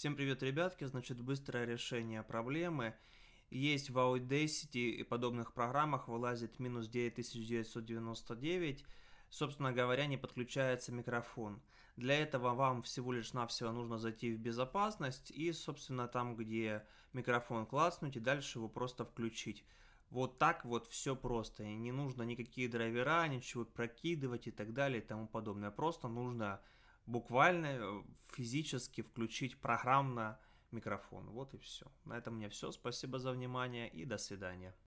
Всем привет, ребятки! Значит, быстрое решение проблемы. Есть в Audacity и подобных программах вылазит минус 9999. Собственно говоря, не подключается микрофон. Для этого вам всего лишь навсего нужно зайти в безопасность и, собственно, там, где микрофон класснуть, и дальше его просто включить. Вот так вот все просто. И не нужно никакие драйвера, ничего прокидывать и так далее и тому подобное. Просто нужно буквально э, физически включить программно микрофон. Вот и все. На этом у меня все. Спасибо за внимание и до свидания.